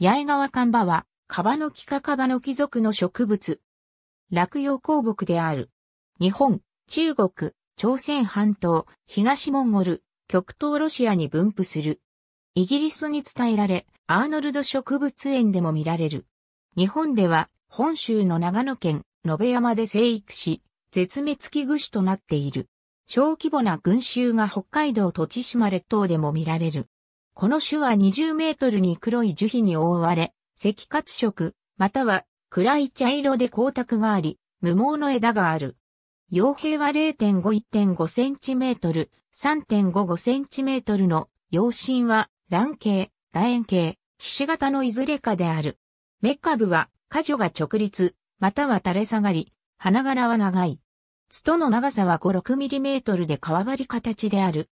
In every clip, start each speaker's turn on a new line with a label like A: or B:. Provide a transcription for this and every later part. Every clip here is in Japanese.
A: 八重川看板は、カバノキカカバノキ族の植物。
B: 落葉鉱木である。日本、中国、朝鮮半島、東モンゴル、極東ロシアに分布する。イギリスに伝えられ、アーノルド植物園でも見られる。日本では、本州の長野県、野辺山で生育し、絶滅危惧種となっている。小規模な群衆が北海道土地、島列島でも見られる。この種は20メートルに黒い樹皮に覆われ、赤褐色、または暗い茶色で光沢があり、無毛の枝がある。傭兵は0.5-1.5センチメートル、3.55センチメートルの陽身は卵形、楕円形、菱形のいずれかである。メッカブは、果樹が直立、または垂れ下がり、花柄は長い。ツトの長さは5、6ミリメートルで皮張り形である。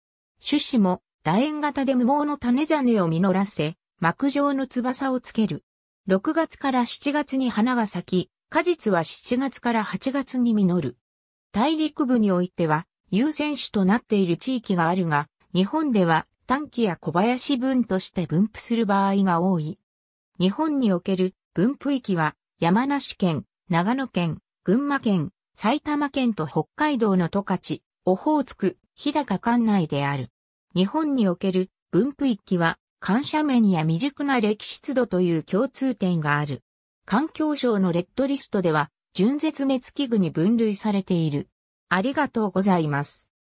B: 種子も楕円型で無謀の種種を実らせ、膜状の翼をつける。6月から7月に花が咲き、果実は7月から8月に実る。大陸部においては優先種となっている地域があるが、日本では短期や小林分として分布する場合が多い。日本における分布域は山梨県、長野県、群馬県、埼玉県と北海道の十勝、オホーツク、日高管内である。日本における分布域は、緩斜面や未熟な歴史度という共通点がある。環境省のレッドリストでは、純絶
A: 滅危惧に分類されている。ありがとうございます。